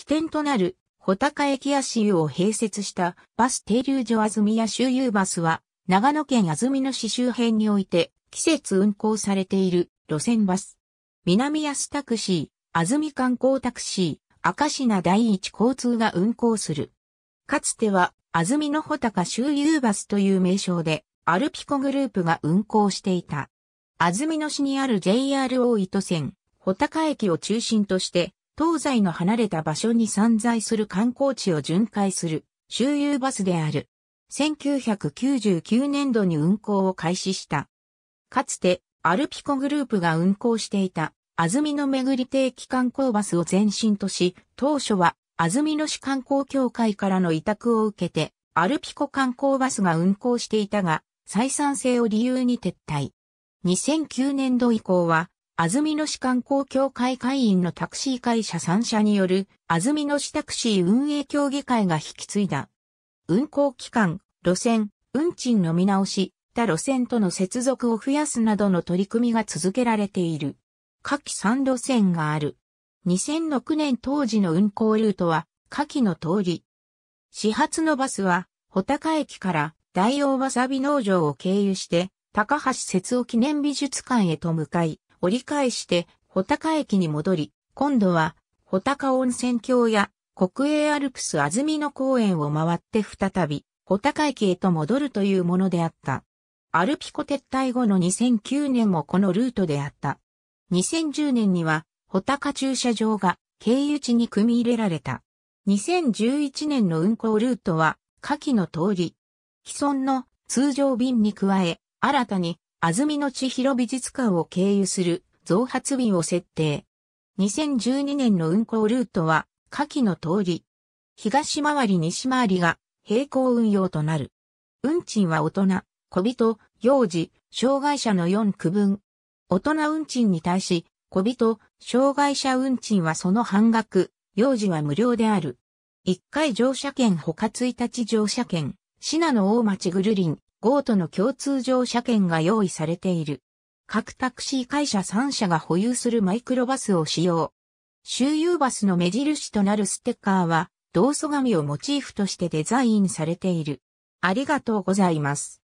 起点となる穂高駅や湯を併設したバス停留所安住や周遊バスは、長野県安曇野市周辺において、季節運行されている路線バス。南安タクシー、安住観光タクシー、赤品第一交通が運行する。かつては、安曇野穂高周遊バスという名称で、アルピコグループが運行していた。安曇野市にある JR 大糸線、穂高駅を中心として、東西の離れた場所に散在する観光地を巡回する周遊バスである。1999年度に運行を開始した。かつて、アルピコグループが運行していた、安曇野巡り定期観光バスを前身とし、当初は安曇野市観光協会からの委託を受けて、アルピコ観光バスが運行していたが、採算性を理由に撤退。2009年度以降は、安曇野市観光協会会員のタクシー会社3社による安曇野市タクシー運営協議会が引き継いだ。運行期間、路線、運賃の見直し、他路線との接続を増やすなどの取り組みが続けられている。下記3路線がある。2006年当時の運行ルートは、下記の通り。始発のバスは、穂高駅から大王わさび農場を経由して、高橋節夫記念美術館へと向かい、折り返して穂高駅に戻り、今度は穂高温泉郷や国営アルプス安曇野公園を回って再び穂高駅へと戻るというものであった。アルピコ撤退後の2009年もこのルートであった。2010年には、穂高駐車場が経由地に組み入れられた。2011年の運行ルートは、下記の通り、既存の通常便に加え、新たに安住の千尋美術館を経由する増発便を設定。2012年の運行ルートは、下記の通り。東回り西回りが並行運用となる。運賃は大人、小人、幼児、障害者の4区分。大人運賃に対し、小人、障害者運賃はその半額、幼児は無料である。1回乗車券他1日乗車券、品の大町ぐるりん、ゴートの共通乗車券が用意されている。各タクシー会社3社が保有するマイクロバスを使用。周遊バスの目印となるステッカーは、同素紙をモチーフとしてデザインされている。ありがとうございます。